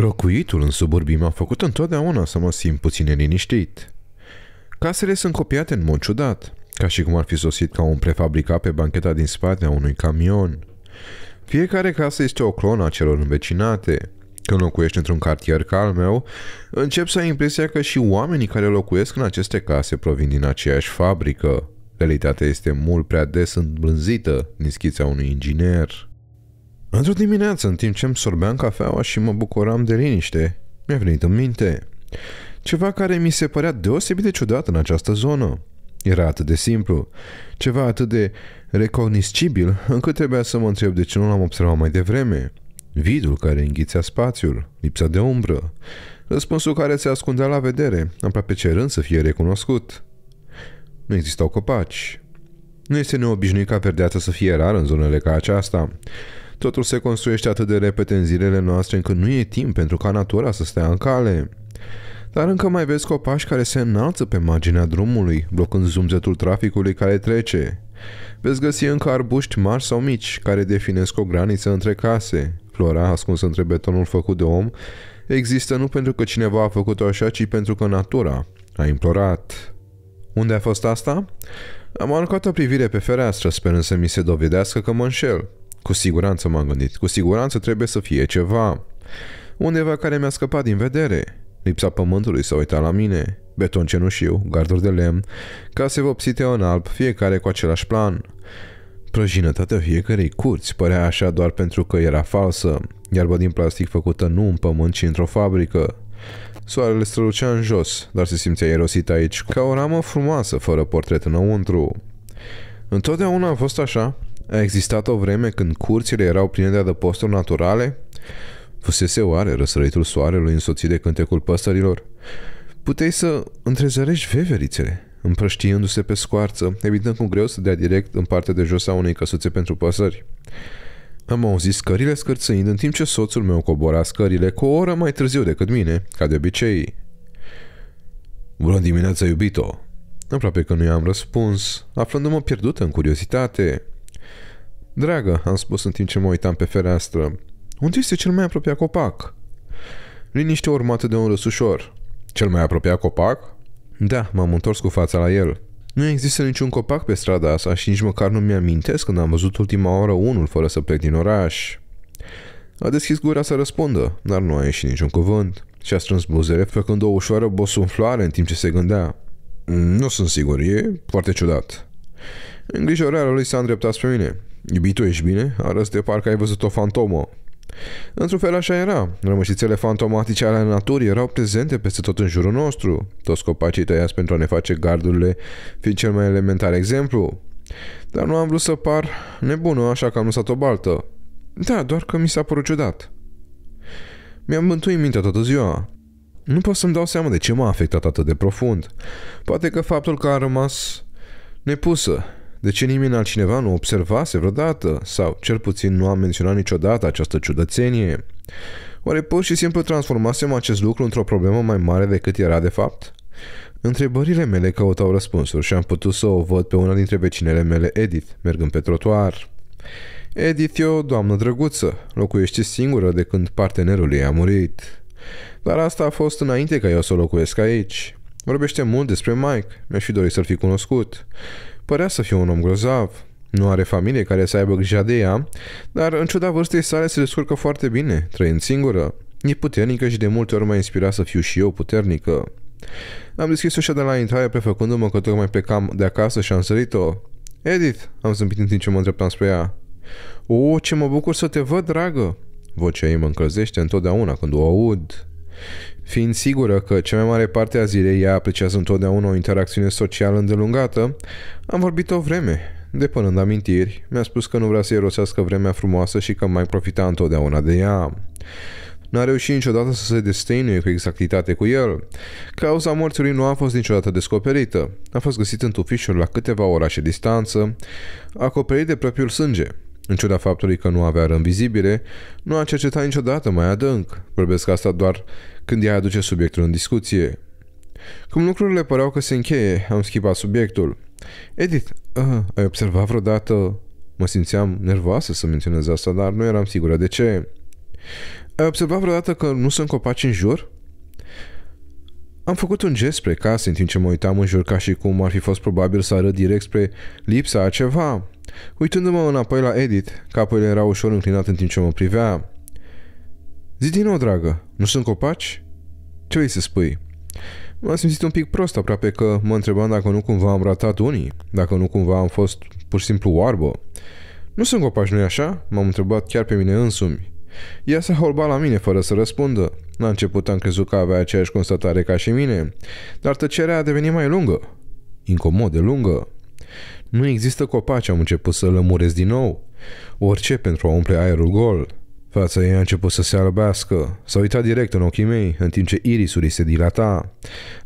Locuitul în suburbii m-a făcut întotdeauna să mă simt puțin liniștit. Casele sunt copiate în mod ciudat, ca și cum ar fi sosit ca un prefabricat pe bancheta din spate a unui camion. Fiecare casă este o clonă a celor învecinate. Când locuiești într-un cartier ca al meu, încep să ai impresia că și oamenii care locuiesc în aceste case provin din aceeași fabrică. Realitatea este mult prea des îmblânzită din schița unui inginer. Într-o dimineață, în timp ce îmi sorbeam cafeaua și mă bucuram de liniște, mi-a venit în minte ceva care mi se părea deosebit de ciudat în această zonă. Era atât de simplu, ceva atât de recognoscibil, încât trebuia să mă întreb de ce nu l-am observat mai devreme. Vidul care înghițea spațiul, lipsa de umbră, răspunsul care se ascundea la vedere, aproape cerând să fie recunoscut. Nu existau copaci. Nu este neobișnuit ca verdeața să fie rar în zonele ca aceasta. Totul se construiește atât de repede în zilele noastre încât nu e timp pentru ca natura să stea în cale. Dar încă mai vezi copaci care se înalță pe marginea drumului, blocând zumzetul traficului care trece. Veți găsi încă arbuști mari sau mici, care definesc o graniță între case. Flora, ascunsă între betonul făcut de om, există nu pentru că cineva a făcut-o așa, ci pentru că natura a implorat. Unde a fost asta? Am aruncat o privire pe fereastră, sperând să mi se dovedească că mă înșel. Cu siguranță m-am gândit. Cu siguranță trebuie să fie ceva. Undeva care mi-a scăpat din vedere. Lipsa pământului s-a uitat la mine. Beton cenușiu, garduri de lemn, case vopsite în alb, fiecare cu același plan. Prăjinătatea fiecarei curți părea așa doar pentru că era falsă, iarba din plastic făcută nu în pământ, ci într-o fabrică. Soarele strălucea în jos, dar se simțea erosit aici, ca o ramă frumoasă, fără portret înăuntru. Întotdeauna a fost așa, a existat o vreme când curțile erau pline de adăposturi naturale? Fusese oare răsăritul soarelui însoțit de cântecul păsărilor? Puteai să întrezărești veverițele, împrăștiindu-se pe scoarță, evitând cu greu să dea direct în partea de jos a unei căsuțe pentru păsări. Am auzit scările scârțâind în timp ce soțul meu cobora scările cu o oră mai târziu decât mine, ca de obicei. Bună dimineața, iubito! Aproape că nu i-am răspuns, aflându-mă pierdută în curiozitate. Dragă, am spus în timp ce mă uitam pe fereastră, unde este cel mai apropiat copac? Liniște urmată de un ușor. Cel mai apropiat copac? Da, m-am întors cu fața la el. Nu există niciun copac pe strada asta și nici măcar nu mi-amintesc când am văzut ultima oră unul fără să plec din oraș. A deschis gura să răspundă, dar nu a ieșit niciun cuvânt și a strâns buzele făcând o ușoară bosunfloare în timp ce se gândea. Nu sunt sigur, e foarte ciudat. Îngrijorarea lui s-a îndreptat spre mine. Iubito, ești bine? Arăți de parcă ai văzut o fantomă. Într-un fel așa era. Rămășițele fantomatice ale naturii erau prezente peste tot în jurul nostru. Toți copacii tăiați pentru a ne face gardurile fiind cel mai elementar exemplu. Dar nu am vrut să par nebună, așa că am lăsat o baltă. Da, doar că mi s-a părut ciudat. Mi-am mântuit mintea toată ziua. Nu pot să-mi dau seama de ce m-a afectat atât de profund. Poate că faptul că a rămas nepusă de ce nimeni altcineva nu observase vreodată sau cel puțin nu a menționat niciodată această ciudățenie? Oare pur și simplu transformasem acest lucru într-o problemă mai mare decât era de fapt? Întrebările mele căutau răspunsuri și am putut să o văd pe una dintre vecinele mele, Edith, mergând pe trotuar. Edith e o doamnă drăguță, locuiește singură de când partenerul ei a murit. Dar asta a fost înainte ca eu să locuiesc aici. Vorbește mult despre Mike, mi-aș fi dorit să-l fi cunoscut. Părea să fie un om grozav. Nu are familie care să aibă grijă de ea, dar în ciuda vârstei sale se descurcă foarte bine, trăind singură. E puternică și de multe ori m-a inspirat să fiu și eu puternică. Am deschis ușa de la intrare prefăcându-mă că tocmai plecam de acasă și am sărit-o. Edith, am zâmbit în timp ce mă îndreptam spre ea. O, ce mă bucur să te văd, dragă! Vocea ei mă încălzește întotdeauna când o aud. Fiind sigură că cea mai mare parte a zilei ea apreciază întotdeauna o interacțiune socială îndelungată, am vorbit o vreme, Depunând amintiri, mi-a spus că nu vrea să irosească vremea frumoasă și că mai profita întotdeauna de ea. N-a reușit niciodată să se destăinuie cu exactitate cu el. Cauza morțului nu a fost niciodată descoperită. A fost găsit în tufișuri la câteva orașe distanță, acoperit de propriul sânge. În ciuda faptului că nu avea rând vizibile, nu a cercetat niciodată mai adânc. Vorbesc asta doar când ea aduce subiectul în discuție. Cum lucrurile păreau că se încheie, am schimbat subiectul. Edith, uh, ai observat vreodată... Mă simțeam nervoasă să menționez asta, dar nu eram sigură de ce. Ai observat vreodată că nu sunt copaci în jur? Am făcut un gest spre casă în timp ce mă uitam în jur ca și cum ar fi fost probabil să arăt direct spre lipsa a ceva. Uitându-mă înapoi la edit, capul era ușor înclinat în timp ce mă privea. Zi din nou, dragă, nu sunt copaci? Ce vrei să spui? M-am simțit un pic prost, aproape că mă întrebam dacă nu cumva am ratat unii, dacă nu cumva am fost pur și simplu oarbă. Nu sunt copaci, nu-i așa? M-am întrebat chiar pe mine însumi. Ea s-a holbat la mine fără să răspundă. La început am crezut că avea aceeași constatare ca și mine, dar tăcerea a devenit mai lungă. Incomod de lungă. Nu există copaci, am început să lămuresc din nou. Orice pentru a umple aerul gol. Fața ei a început să se albească. S-a uitat direct în ochii mei, în timp ce irisul îi se dilata.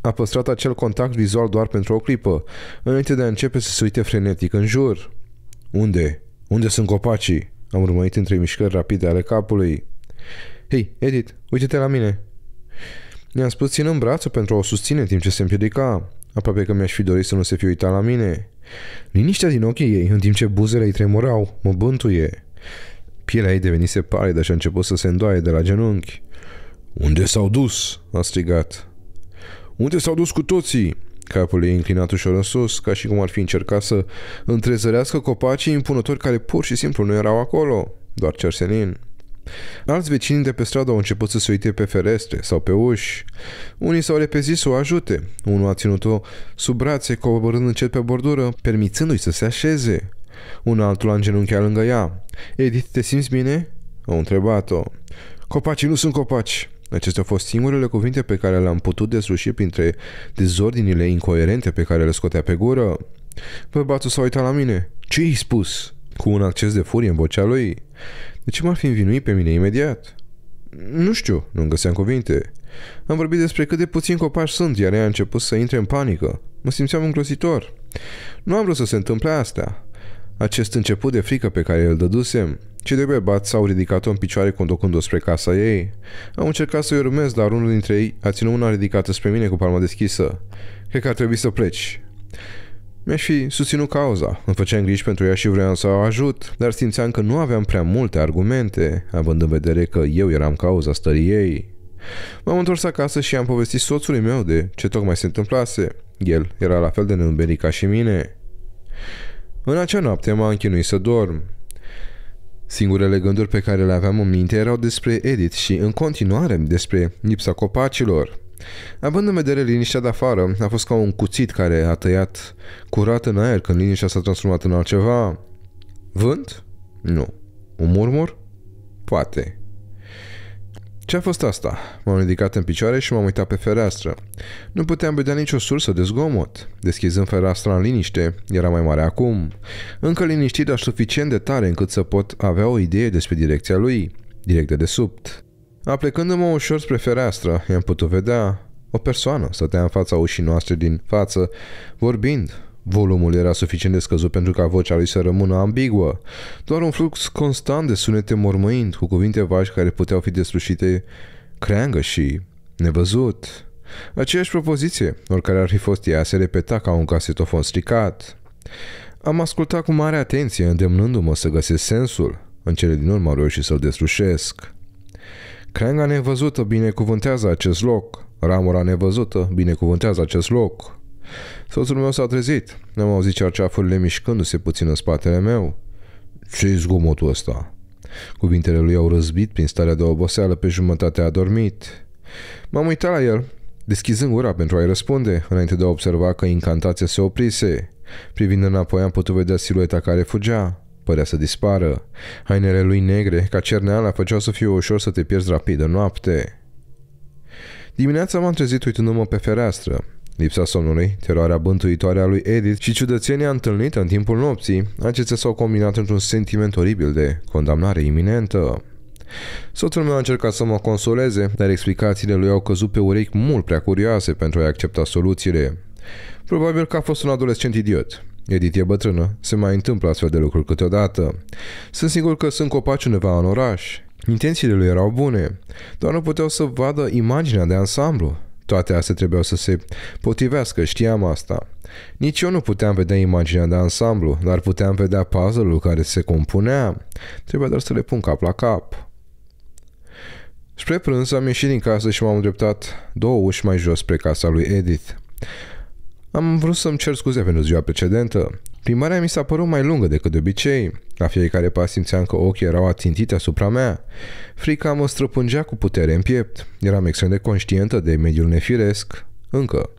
A păstrat acel contact vizual doar pentru o clipă, înainte de a începe să se uite frenetic în jur. Unde? Unde sunt copacii? Am urmărit între mișcări rapide ale capului. Hei, Edith, uite-te la mine! Ne-am spus ținând brațul pentru a o susține în timp ce se împiedica. Aproape că mi-aș fi dorit să nu se fi uitat la mine. Liniștea din ochii ei, în timp ce buzele îi tremurau, mă bântuie. Pielea ei devenise palidă și a început să se îndoaie de la genunchi. Unde s-au dus?" a strigat. Unde s-au dus cu toții?" Capul ei înclinat ușor în sus, ca și cum ar fi încercat să întrezărească copacii impunători care pur și simplu nu erau acolo, doar cerselin. Alți vecini de pe stradă au început să se uite pe ferestre sau pe uși. Unii s-au repezit să o ajute. Unul a ținut-o sub brațe, coborând încet pe bordură, permițându-i să se așeze. Un altul a îngenunchiat lângă ea. Edith, te simți bine? Au întrebat-o. Copacii nu sunt copaci. Acestea au fost singurele cuvinte pe care le-am putut desluși printre dezordinile incoerente pe care le scotea pe gură. Bărbatul s-a uitat la mine. Ce i-ai spus? Cu un acces de furie în vocea lui. De ce m-ar fi învinuit pe mine imediat? Nu știu, nu-mi găseam cuvinte. Am vorbit despre cât de puțin copaci sunt, iar ea a început să intre în panică. Mă simțeam îngrozitor. Nu am vrut să se întâmple asta. Acest început de frică pe care îl dădusem. Cei doi bărbați s-au ridicat-o în picioare conducând o spre casa ei. Am încercat să-i urmez, dar unul dintre ei a ținut una ridicată spre mine cu palma deschisă. Cred că ar trebui să pleci. Mi-aș fi susținut cauza, îmi făceam griji pentru ea și vreau să o ajut, dar simțeam că nu aveam prea multe argumente, având în vedere că eu eram cauza stării ei. M-am întors acasă și am povestit soțului meu de ce tocmai se întâmplase. El era la fel de neîmberit ca și mine. În acea noapte m a închinuit să dorm. Singurele gânduri pe care le aveam în minte erau despre Edith și în continuare despre lipsa copacilor. Având în vedere liniștea de afară, a fost ca un cuțit care a tăiat curat în aer când liniștea s-a transformat în altceva. Vânt? Nu. Un murmur? Poate. Ce a fost asta? M-am ridicat în picioare și m-am uitat pe fereastră. Nu puteam vedea nicio sursă de zgomot. Deschizând fereastra în liniște, era mai mare acum. Încă liniștit, dar suficient de tare încât să pot avea o idee despre direcția lui, direct de desubt. Aplecându-mă ușor spre fereastră, i-am putut vedea o persoană stătea în fața ușii noastre din față, vorbind. Volumul era suficient de scăzut pentru ca vocea lui să rămână ambiguă, doar un flux constant de sunete mormăind, cu cuvinte vași care puteau fi deslușite creangă și nevăzut. Aceeași propoziție, oricare ar fi fost ea, se repeta ca un casetofon stricat. Am ascultat cu mare atenție, îndemnându-mă să găsesc sensul. În cele din urmă am reușit să-l deslușesc. Creanga nevăzută binecuvântează acest loc. Ramura nevăzută binecuvântează acest loc. Soțul meu s-a trezit. Am auzit cerceafurile mișcându-se puțin în spatele meu. Ce-i zgomotul ăsta? Cuvintele lui au răzbit prin starea de oboseală pe jumătate adormit. M-am uitat la el, deschizând gura pentru a-i răspunde, înainte de a observa că incantația se oprise. Privind înapoi am putut vedea silueta care fugea părea să dispară. Hainele lui negre, ca cerneala, făceau să fie ușor să te pierzi rapid în noapte. Dimineața m-am trezit uitându-mă pe fereastră. Lipsa somnului, teroarea bântuitoare a lui Edith și ciudățenia întâlnită în timpul nopții, acestea s-au combinat într-un sentiment oribil de condamnare iminentă. Soțul meu a încercat să mă consoleze, dar explicațiile lui au căzut pe urechi mult prea curioase pentru a-i accepta soluțiile. Probabil că a fost un adolescent idiot. Edith e bătrână. Se mai întâmplă astfel de lucruri câteodată. Sunt sigur că sunt copaci undeva în oraș. Intențiile lui erau bune, doar nu puteau să vadă imaginea de ansamblu. Toate astea trebuiau să se potrivească, știam asta. Nici eu nu puteam vedea imaginea de ansamblu, dar puteam vedea puzzle-ul care se compunea. Trebuia doar să le pun cap la cap. Spre prânz am ieșit din casă și m-am îndreptat două uși mai jos spre casa lui Edith. Am vrut să-mi cer scuze pentru ziua precedentă. Primarea mi s-a părut mai lungă decât de obicei. La fiecare pas simțeam că ochii erau atintite asupra mea. Frica mă străpungea cu putere în piept. Eram extrem de conștientă de mediul nefiresc. Încă.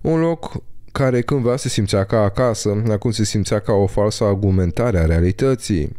Un loc care cândva se simțea ca acasă, acum se simțea ca o falsă argumentare a realității.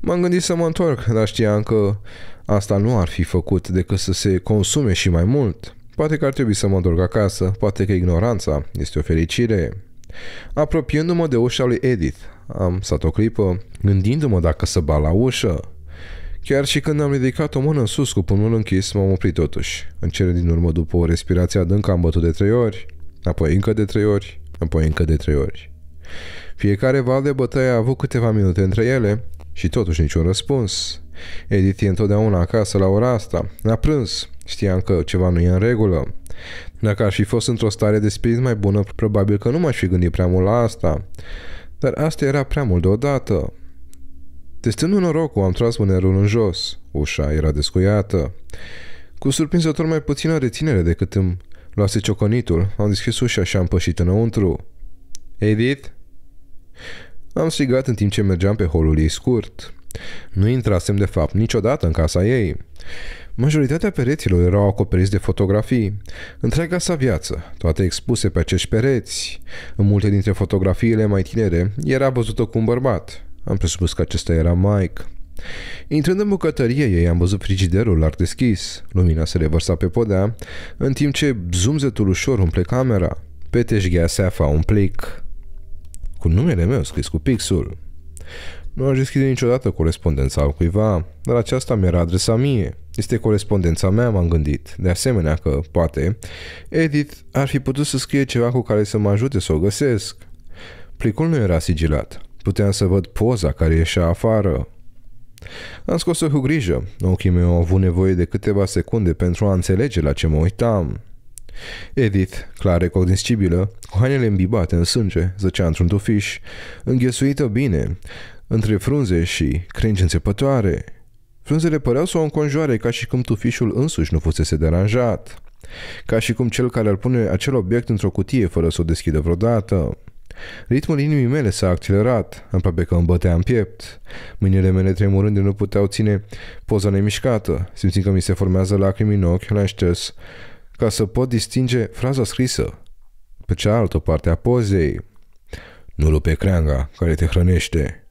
M-am gândit să mă întorc, dar știam că asta nu ar fi făcut decât să se consume și mai mult. Poate că ar trebui să mă întorc acasă, poate că ignoranța este o fericire. Apropiindu-mă de ușa lui Edith, am stat o clipă, gândindu-mă dacă să ba la ușă. Chiar și când am ridicat o mână în sus cu pumnul închis, m-am oprit totuși. În cele din urmă, după o respirație adâncă, am bătut de trei ori, apoi încă de trei ori, apoi încă de trei ori. Fiecare val de bătăie a avut câteva minute între ele și totuși niciun răspuns. Edith e întotdeauna acasă la ora asta. La prânz. Știam că ceva nu e în regulă. Dacă aș fi fost într-o stare de spirit mai bună, probabil că nu m-aș fi gândit prea mult la asta. Dar asta era prea mult deodată. Testând norocul, am tras mânerul în jos. Ușa era descuiată. Cu surprinzător mai puțină reținere decât îmi luase ciocănitul, am deschis ușa și am pășit înăuntru. Edith? Am strigat în timp ce mergeam pe holul ei scurt. Nu intrasem de fapt niciodată în casa ei. Majoritatea pereților erau acoperiți de fotografii. Întreaga sa viață, toate expuse pe acești pereți. În multe dintre fotografiile mai tinere, era văzută cu un bărbat. Am presupus că acesta era Mike. Intrând în bucătărie ei, am văzut frigiderul larg deschis. Lumina se revărsa pe podea, în timp ce zumzetul ușor umple camera. Peteșghea seafa un plic cu numele meu scris cu pixul. Nu aș deschide niciodată corespondența al cuiva, dar aceasta mi-era adresa mie. Este corespondența mea, m-am gândit. De asemenea că, poate, Edith ar fi putut să scrie ceva cu care să mă ajute să o găsesc. Plicul nu era sigilat. Puteam să văd poza care ieșea afară. Am scos-o cu grijă. Ochii mei au avut nevoie de câteva secunde pentru a înțelege la ce mă uitam. Edith, clar recognoscibilă, cu hainele îmbibate în sânge, zăcea într-un tufiș, înghesuită bine, între frunze și crengi înțepătoare. Frunzele păreau să o înconjoare ca și cum tufișul însuși nu fusese deranjat, ca și cum cel care ar pune acel obiect într-o cutie fără să o deschidă vreodată. Ritmul inimii mele s-a accelerat, aproape că îmi bătea în piept. Mâinile mele tremurând nu puteau ține poza nemișcată, simțind că mi se formează lacrimi în ochi la șters, ca să pot distinge fraza scrisă pe cealaltă parte a pozei. Nu lupe creanga care te hrănește,